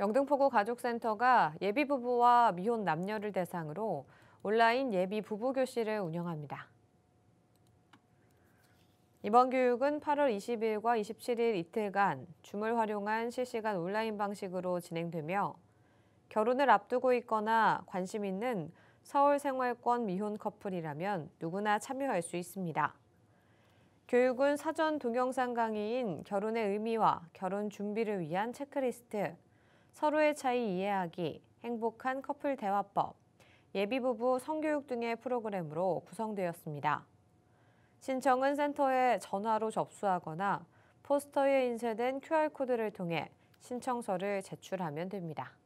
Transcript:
영등포구 가족센터가 예비부부와 미혼 남녀를 대상으로 온라인 예비 부부교실을 운영합니다. 이번 교육은 8월 20일과 27일 이틀간 줌을 활용한 실시간 온라인 방식으로 진행되며 결혼을 앞두고 있거나 관심 있는 서울 생활권 미혼 커플이라면 누구나 참여할 수 있습니다. 교육은 사전 동영상 강의인 결혼의 의미와 결혼 준비를 위한 체크리스트, 서로의 차이 이해하기, 행복한 커플 대화법, 예비부부 성교육 등의 프로그램으로 구성되었습니다. 신청은 센터에 전화로 접수하거나 포스터에 인쇄된 QR코드를 통해 신청서를 제출하면 됩니다.